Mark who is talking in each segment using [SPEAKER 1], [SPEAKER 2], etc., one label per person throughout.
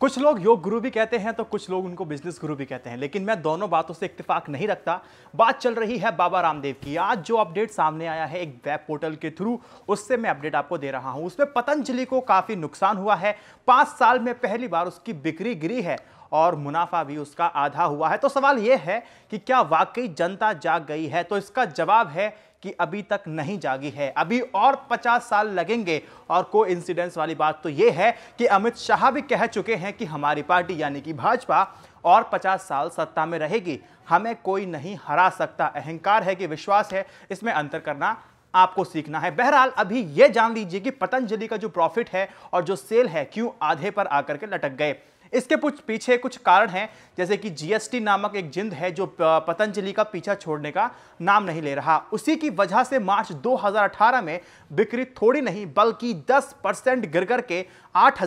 [SPEAKER 1] कुछ लोग योग गुरु भी कहते हैं तो कुछ लोग उनको बिजनेस गुरु भी कहते हैं लेकिन मैं दोनों बातों से इतफाक नहीं रखता बात चल रही है बाबा रामदेव की आज जो अपडेट सामने आया है एक वेब पोर्टल के थ्रू उससे मैं अपडेट आपको दे रहा हूं उसमें पतंजलि को काफ़ी नुकसान हुआ है पाँच साल में पहली बार उसकी बिक्री गिरी है और मुनाफा भी उसका आधा हुआ है तो सवाल यह है कि क्या वाकई जनता जाग गई है तो इसका जवाब है कि अभी तक नहीं जागी है अभी और 50 साल लगेंगे और को इंसिडेंस वाली बात तो ये है कि अमित शाह भी कह चुके हैं कि हमारी पार्टी यानी कि भाजपा और 50 साल सत्ता में रहेगी हमें कोई नहीं हरा सकता अहंकार है कि विश्वास है इसमें अंतर करना आपको सीखना है बहरहाल अभी यह जान लीजिए कि पतंजलि का जो प्रॉफिट है और जो सेल है क्यों आधे पर आकर के लटक गए इसके कुछ पीछे कुछ कारण हैं जैसे कि जीएसटी नामक एक जिंद है जो पतंजलि का पीछा छोड़ने का नाम नहीं ले रहा उसी की वजह से मार्च 2018 में बिक्री थोड़ी नहीं बल्कि 10 परसेंट गिर कर के आठ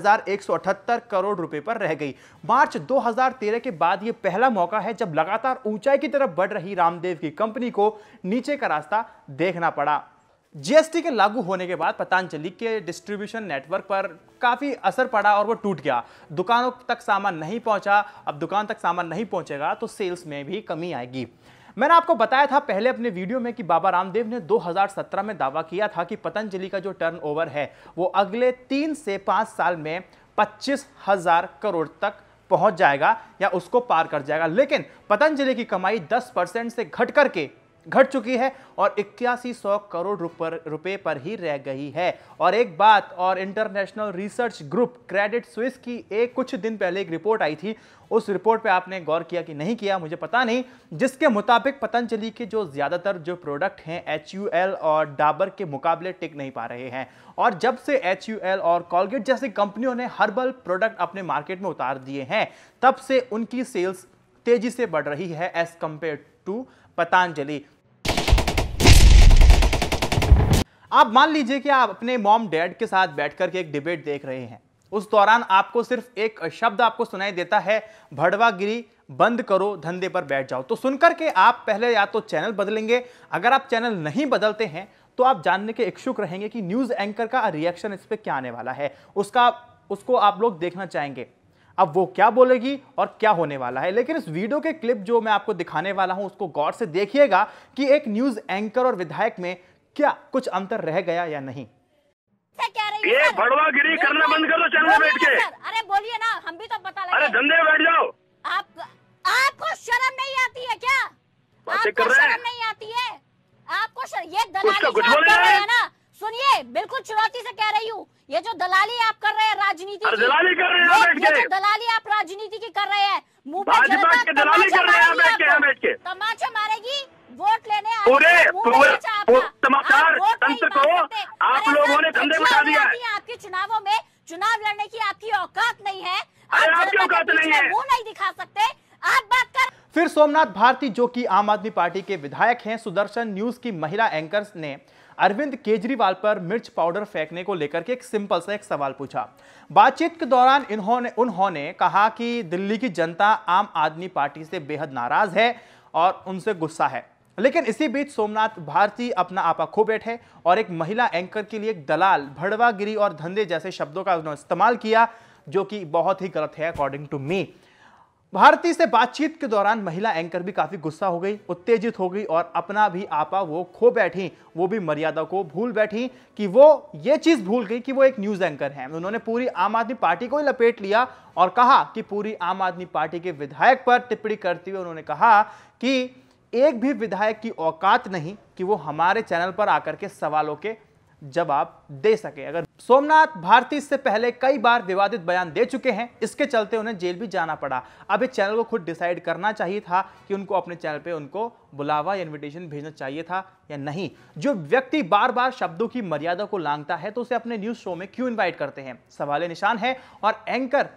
[SPEAKER 1] करोड़ रुपए पर रह गई मार्च 2013 के बाद यह पहला मौका है जब लगातार ऊंचाई की तरफ बढ़ रही रामदेव की कंपनी को नीचे का रास्ता देखना पड़ा जीएसटी के लागू होने के बाद पतंजलि के डिस्ट्रीब्यूशन नेटवर्क पर काफ़ी असर पड़ा और वो टूट गया दुकानों तक सामान नहीं पहुंचा अब दुकान तक सामान नहीं पहुंचेगा तो सेल्स में भी कमी आएगी मैंने आपको बताया था पहले अपने वीडियो में कि बाबा रामदेव ने 2017 में दावा किया था कि पतंजलि का जो टर्नओवर है वो अगले तीन से पाँच साल में पच्चीस हजार करोड़ तक पहुंच जाएगा या उसको पार कर जाएगा लेकिन पतंजलि की कमाई 10 परसेंट से घट करके घट चुकी है और इक्यासी सौ करोड़ रुपए पर ही रह गई है और एक बात और international research group Credit Suisse की एक कुछ दिन पहले एक रिपोर्ट आई थी उस रिपोर्ट पे आपने गौर किया कि नहीं किया मुझे पता नहीं जिसके मुताबिक पतंजलि के जो ज़्यादातर जो प्रोडक्ट हैं एच और डाबर के मुकाबले टिक नहीं पा रहे हैं और जब से एच और कॉलगेट जैसी कंपनियों ने हर्बल प्रोडक्ट अपने मार्केट में उतार दिए हैं तब से उनकी सेल्स तेजी से बढ़ रही है एज कम्पेयर टू पतंजलि आप मान लीजिए कि आप अपने मॉम डैड के साथ बैठ के एक डिबेट देख रहे हैं उस दौरान आपको सिर्फ एक शब्द आपको सुनाई देता है भड़वागिरी बंद करो धंधे पर बैठ जाओ तो सुनकर के आप पहले या तो चैनल बदलेंगे अगर आप चैनल नहीं बदलते हैं तो आप जानने के इच्छुक रहेंगे कि न्यूज़ एंकर का रिएक्शन इस पर क्या आने वाला है उसका उसको आप लोग देखना चाहेंगे अब वो क्या बोलेगी और क्या होने वाला है लेकिन इस वीडियो के क्लिप जो मैं आपको दिखाने वाला हूं उसको गौर से देखिएगा कि एक न्यूज एंकर और विधायक में क्या कुछ अंतर रह गया या नहीं ये भड़वागिरी करना बंद करो चैनल बैठ के अरे बोलिए ना हम भी तो पता लगे अरे धंधे बैठ जाओ आप आपको शर्म नहीं आती है क्या
[SPEAKER 2] आपको शर्म
[SPEAKER 1] नहीं आती है आपको ये तो दलाली कुछ कुछ आप रहे हैं ना सुनिए बिल्कुल चुनौती से ये जो दलाली आप कर रहे हैं राजनीति की दलाली कर रहे हैं ये जो तो दलाली आप राजनीति की कर रहे हैं मुंह पे जनता तमाचा मारेगी तमाचा मारेगी वोट लेने पूरे समाचार तंत्र को आप लोगों ने धंधे बता दिया आपके चुनावों में चुनाव लड़ने की आपकी औकात नहीं है आप जनता नहीं है वो नहीं दिखा सकते आप बात कर फिर सोमनाथ भारती जो कि आम आदमी पार्टी के विधायक हैं सुदर्शन न्यूज की महिला एंकर ने अरविंद केजरीवाल पर मिर्च पाउडर फेंकने को लेकर के एक सिंपल सा एक सवाल पूछा बातचीत के दौरान इन्होंने उन्होंने कहा कि दिल्ली की जनता आम आदमी पार्टी से बेहद नाराज है और उनसे गुस्सा है लेकिन इसी बीच सोमनाथ भारती अपना आपा खो बैठे और एक महिला एंकर के लिए एक दलाल भड़वागिरी और धंधे जैसे शब्दों का उन्होंने इस्तेमाल किया जो कि बहुत ही गलत है अकॉर्डिंग टू मी भारती से बातचीत के दौरान महिला एंकर भी काफी गुस्सा हो गई उत्तेजित हो गई और अपना भी आपा वो खो बैठी वो भी मर्यादा को भूल बैठी कि वो ये चीज भूल गई कि वो एक न्यूज एंकर हैं उन्होंने पूरी आम आदमी पार्टी को ही लपेट लिया और कहा कि पूरी आम आदमी पार्टी के विधायक पर टिप्पणी करते हुए उन्होंने कहा कि एक भी विधायक की औकात नहीं कि वो हमारे चैनल पर आकर के सवालों के जवाब दे सके अगर सोमनाथ भारती इससे पहले कई बार विवादित बयान दे चुके हैं इसके चलते उन्हें जेल भी जाना पड़ा अब इस चैनल को खुद डिसाइड करना चाहिए था कि उनको अपने चैनल पे उनको बुलावा या इन्विटेशन भेजना चाहिए था या नहीं जो व्यक्ति बार बार शब्दों की मर्यादा को लांगता है तो उसे अपने न्यूज शो में क्यों इन्वाइट करते हैं सवाल निशान है और एंकर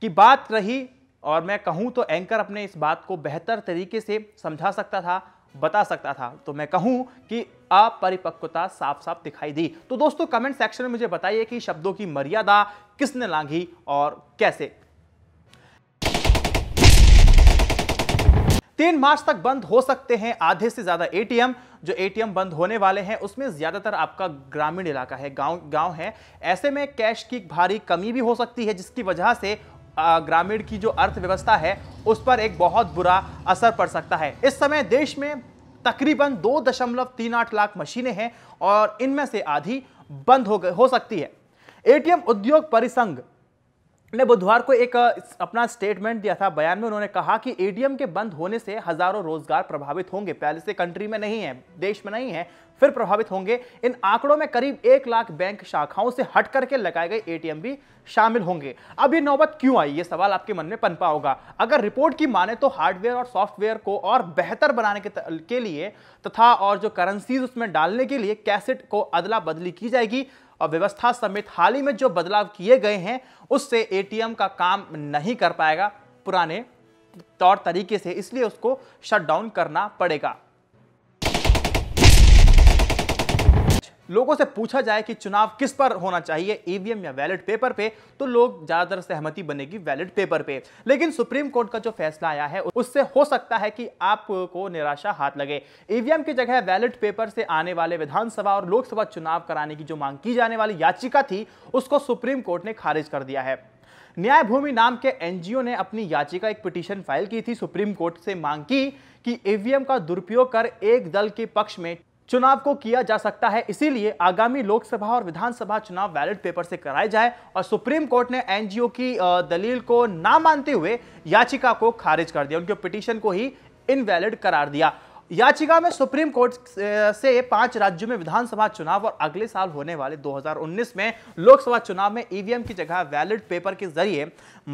[SPEAKER 1] की बात रही और मैं कहूं तो एंकर अपने इस बात को बेहतर तरीके से समझा सकता था बता सकता था तो मैं कहूं कि अपरिपक्वता साफ साफ दिखाई दी तो दोस्तों कमेंट सेक्शन में मुझे बताइए कि शब्दों की मर्यादा किसने लांघी और कैसे तीन मार्च तक बंद हो सकते हैं आधे से ज्यादा एटीएम जो एटीएम बंद होने वाले हैं उसमें ज्यादातर आपका ग्रामीण इलाका है गांव गांव है ऐसे में कैश की भारी कमी भी हो सकती है जिसकी वजह से ग्रामीण की जो अर्थव्यवस्था है उस पर एक बहुत बुरा असर पड़ सकता है इस समय देश में तकरीबन दो दशमलव तीन आठ लाख मशीनें हैं और इनमें से आधी बंद हो हो सकती है एटीएम उद्योग परिसंघ ने बुधवार को एक अपना स्टेटमेंट दिया था बयान में उन्होंने कहा कि एडीएम के बंद होने से हजारों रोजगार प्रभावित होंगे पहले से कंट्री में नहीं है देश में नहीं है फिर प्रभावित होंगे इन आंकड़ों में करीब एक लाख बैंक शाखाओं से हट करके लगाए गए एटीएम भी शामिल होंगे अब ये नौबत क्यों आई ये सवाल आपके मन में पनपा होगा अगर रिपोर्ट की माने तो हार्डवेयर और सॉफ्टवेयर को और बेहतर बनाने के, के लिए तथा और जो करेंसीज उसमें डालने के लिए कैसेट को अदला बदली की जाएगी और व्यवस्था समेत हाल ही में जो बदलाव किए गए हैं उससे एटीएम का काम नहीं कर पाएगा पुराने तौर तरीके से इसलिए उसको शटडाउन करना पड़ेगा लोगों से पूछा जाए कि चुनाव किस पर होना चाहिए ईवीएम e या वैलेट पेपर पे तो लोग ज्यादातर सहमति बनेगी वैलेट पेपर पे लेकिन सुप्रीम कोर्ट का जो फैसला आया है उससे हो सकता है कि आपको निराशा हाथ लगे ईवीएम e की जगह बैलेट पेपर से आने वाले विधानसभा और लोकसभा चुनाव कराने की जो मांग की जाने वाली याचिका थी उसको सुप्रीम कोर्ट ने खारिज कर दिया है न्याय भूमि नाम के एनजीओ ने अपनी याचिका एक पिटीशन फाइल की थी सुप्रीम कोर्ट से मांग की कि ईवीएम e का दुरुपयोग कर एक दल के पक्ष में चुनाव को किया जा सकता है इसीलिए आगामी लोकसभा और विधानसभा चुनाव बैलेट पेपर से कराए जाए और सुप्रीम कोर्ट ने एनजीओ की दलील को ना मानते हुए याचिका को खारिज कर दिया उनके पिटिशन को ही इनवैलिड करार दिया याचिका में सुप्रीम कोर्ट से पांच राज्यों में विधानसभा चुनाव और अगले साल होने वाले 2019 में लोकसभा चुनाव में ईवीएम की जगह वैलिड पेपर के जरिए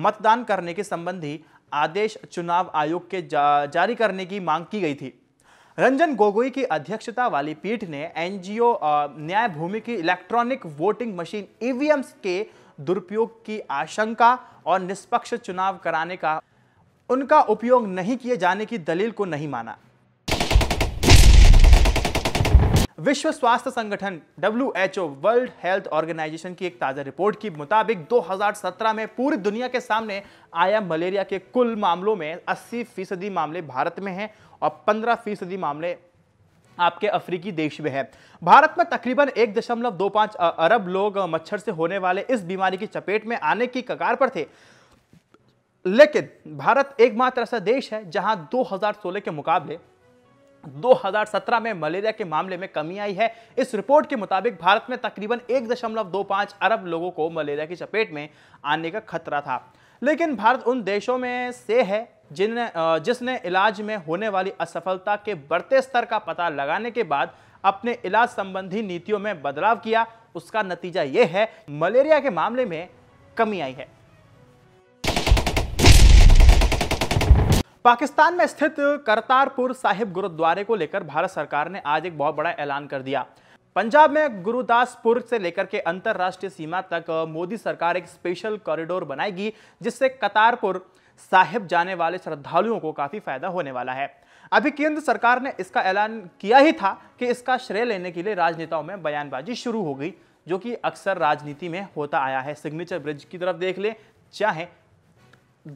[SPEAKER 1] मतदान करने के संबंधी आदेश चुनाव आयोग के जा, जारी करने की मांग की गई थी रंजन गोगोई की अध्यक्षता वाली पीठ ने एनजीओ न्याय भूमि की इलेक्ट्रॉनिक वोटिंग मशीन ईवीएम्स के दुरुपयोग की आशंका और निष्पक्ष चुनाव कराने का उनका उपयोग नहीं किए जाने की दलील को नहीं माना विश्व स्वास्थ्य संगठन डब्ल्यू वर्ल्ड हेल्थ ऑर्गेनाइजेशन की एक ताज़ा रिपोर्ट के मुताबिक 2017 में पूरी दुनिया के सामने आया मलेरिया के कुल मामलों में 80 फीसदी मामले भारत में हैं और 15 फीसदी मामले आपके अफ्रीकी देश में है भारत में तकरीबन एक दशमलव दो पांच अरब लोग मच्छर से होने वाले इस बीमारी की चपेट में आने की कगार पर थे लेकिन भारत एकमात्र ऐसा देश है जहां 2016 के मुकाबले 2017 में मलेरिया के मामले में कमी आई है इस रिपोर्ट के मुताबिक भारत में तकरीबन 1.25 अरब लोगों को मलेरिया की चपेट में आने का खतरा था लेकिन भारत उन देशों में से है जिन जिसने इलाज में होने वाली असफलता के बढ़ते स्तर का पता लगाने के बाद अपने इलाज संबंधी नीतियों में बदलाव किया उसका नतीजा यह है मलेरिया के मामले में कमी आई है पाकिस्तान में स्थित करतारपुर साहिब गुरुद्वारे को लेकर भारत सरकार ने आज एक बहुत बड़ा ऐलान कर दिया पंजाब में गुरुदासपुर से लेकर के अंतर्राष्ट्रीय सीमा तक मोदी सरकार एक स्पेशल कॉरिडोर बनाएगी जिससे कतारपुर साहिब जाने वाले श्रद्धालुओं को काफी फायदा होने वाला है अभी केंद्र सरकार ने इसका ऐलान किया ही था कि इसका श्रेय लेने के लिए राजनेताओं में बयानबाजी शुरू हो गई जो कि अक्सर राजनीति में होता आया है सिग्नेचर ब्रिज की तरफ देख लें चाहे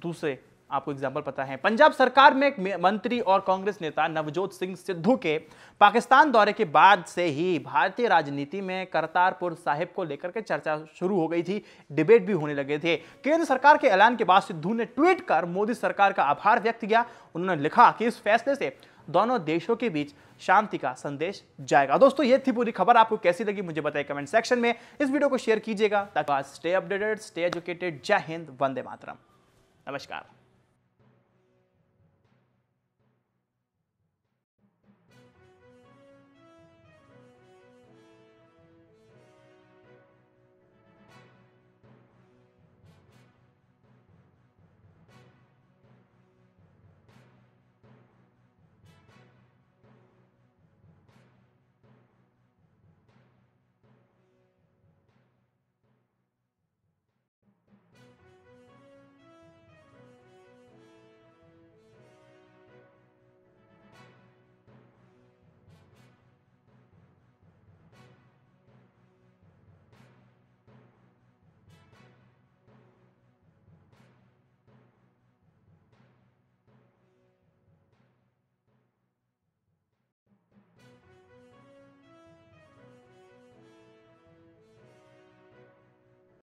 [SPEAKER 1] दूसरे आपको एग्जाम्पल पता है पंजाब सरकार में एक मंत्री और कांग्रेस नेता नवजोत सिंह सिद्धू के पाकिस्तान दौरे के बाद से ही भारतीय राजनीति में करतारपुर साहिब को लेकर के चर्चा शुरू हो गई थी डिबेट भी होने लगे थे केंद्र सरकार के ऐलान के बाद सिद्धू ने ट्वीट कर मोदी सरकार का आभार व्यक्त किया उन्होंने लिखा कि इस फैसले से दोनों देशों के बीच शांति का संदेश जाएगा दोस्तों ये थी पूरी खबर आपको कैसी लगी मुझे बताइए कमेंट सेक्शन में इस वीडियो को शेयर कीजिएगा ताकि स्टे अपडेटेड स्टे एजुकेटेड जय हिंद वंदे मातरम नमस्कार